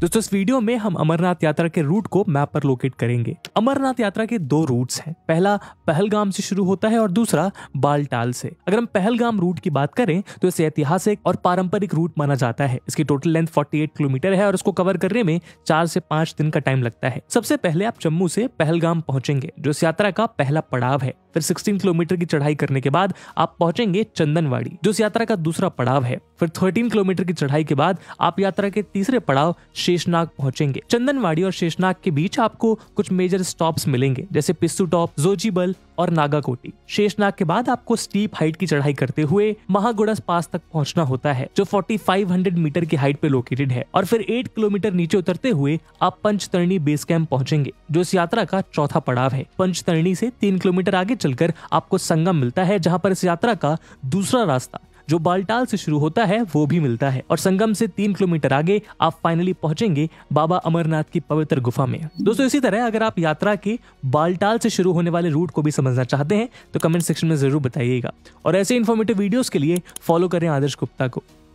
दोस्तों इस वीडियो में हम अमरनाथ यात्रा के रूट को मैप पर लोकेट करेंगे अमरनाथ यात्रा के दो रूट्स हैं पहला पहलगाम से शुरू होता है और दूसरा बालटाल से अगर हम पहलगाम रूट की बात करें तो इसे ऐतिहासिक और पारंपरिक रूट माना जाता है इसकी टोटल लेंथ 48 किलोमीटर है और इसको कवर करने में चार से पांच दिन का टाइम लगता है सबसे पहले आप जम्मू से पहलगाम पहुंचेंगे जो इस यात्रा का पहला पड़ाव है फिर 16 किलोमीटर की चढ़ाई करने के बाद आप पहुंचेंगे चंदनवाड़ी जो इस यात्रा का दूसरा पड़ाव है फिर 13 किलोमीटर की चढ़ाई के बाद आप यात्रा के तीसरे पड़ाव शेषनाग पहुंचेंगे चंदनवाड़ी और शेषनाग के बीच आपको कुछ मेजर स्टॉप्स मिलेंगे जैसे पिस्सू टॉप जोजीबल और नागाकोटी शेषनाग के बाद आपको स्टीप हाइट की चढ़ाई करते हुए महागुड़स पास तक पहुंचना होता है जो 4500 मीटर की हाइट पे लोकेटेड है और फिर 8 किलोमीटर नीचे उतरते हुए आप पंचतरणी बेस कैंप पहुंचेंगे जो इस यात्रा का चौथा पड़ाव है पंचतरणी से तीन किलोमीटर आगे चलकर आपको संगम मिलता है जहाँ पर इस यात्रा का दूसरा रास्ता जो बालटाल से शुरू होता है वो भी मिलता है और संगम से तीन किलोमीटर आगे आप फाइनली पहुंचेंगे बाबा अमरनाथ की पवित्र गुफा में दोस्तों इसी तरह अगर आप यात्रा के बालटाल से शुरू होने वाले रूट को भी समझना चाहते हैं तो कमेंट सेक्शन में जरूर बताइएगा और ऐसे इन्फॉर्मेटिव वीडियोज के लिए फॉलो करें आदर्श गुप्ता को